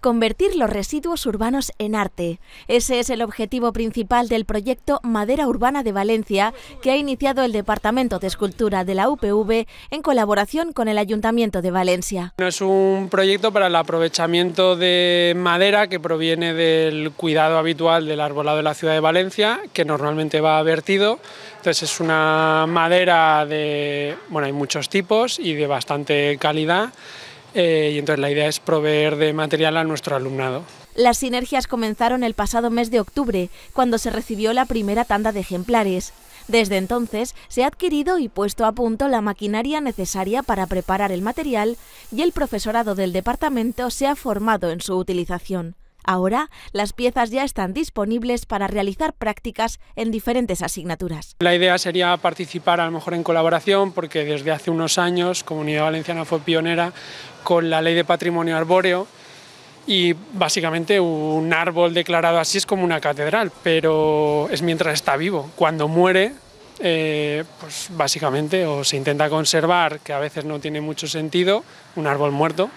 Convertir los residuos urbanos en arte. Ese es el objetivo principal del proyecto Madera Urbana de Valencia que ha iniciado el Departamento de Escultura de la UPV en colaboración con el Ayuntamiento de Valencia. Es un proyecto para el aprovechamiento de madera que proviene del cuidado habitual del arbolado de la ciudad de Valencia, que normalmente va vertido. Entonces es una madera de, bueno, hay muchos tipos y de bastante calidad eh, y entonces la idea es proveer de material a nuestro alumnado. Las sinergias comenzaron el pasado mes de octubre, cuando se recibió la primera tanda de ejemplares. Desde entonces se ha adquirido y puesto a punto la maquinaria necesaria para preparar el material y el profesorado del departamento se ha formado en su utilización. Ahora, las piezas ya están disponibles para realizar prácticas en diferentes asignaturas. La idea sería participar a lo mejor en colaboración, porque desde hace unos años Comunidad Valenciana fue pionera con la Ley de Patrimonio Arbóreo, y básicamente un árbol declarado así es como una catedral, pero es mientras está vivo. Cuando muere, eh, pues básicamente o se intenta conservar, que a veces no tiene mucho sentido, un árbol muerto,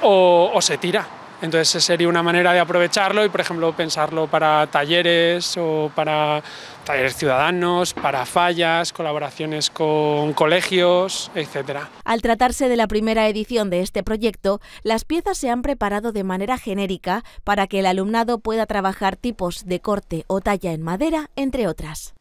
o se tira. Entonces sería una manera de aprovecharlo y, por ejemplo, pensarlo para talleres o para talleres ciudadanos, para fallas, colaboraciones con colegios, etc. Al tratarse de la primera edición de este proyecto, las piezas se han preparado de manera genérica para que el alumnado pueda trabajar tipos de corte o talla en madera, entre otras.